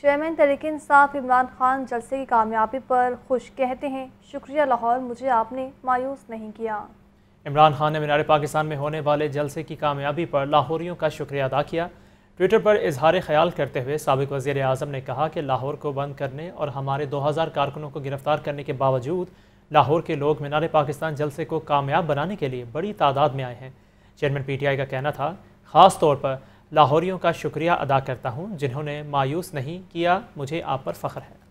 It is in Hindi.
चेयरमैन तरीके इंसाफ इमरान खान जलसे की कामयाबी पर खुश कहते हैं शुक्रिया लाहौर मुझे आपने मायूस नहीं किया इमरान खान ने मीनार पाकिस्तान में होने वाले जलसे की कामयाबी पर लाहौरियों का शुक्रिया अदा किया ट्विटर पर इजहार ख्याल करते हुए सबक वजीर अजम ने कहा कि लाहौर को बंद करने और हमारे दो हज़ार कारकुनों को गिरफ्तार करने के बावजूद लाहौर के लोग मीनार पाकिस्तान जलसे को कामयाब बनाने के लिए बड़ी तादाद में आए हैं चेयरमैन पी टी आई का कहना था ख़ास तौर पर लाहौरियों का शुक्रिया अदा करता हूँ जिन्होंने मायूस नहीं किया मुझे आप पर फ़ख्र है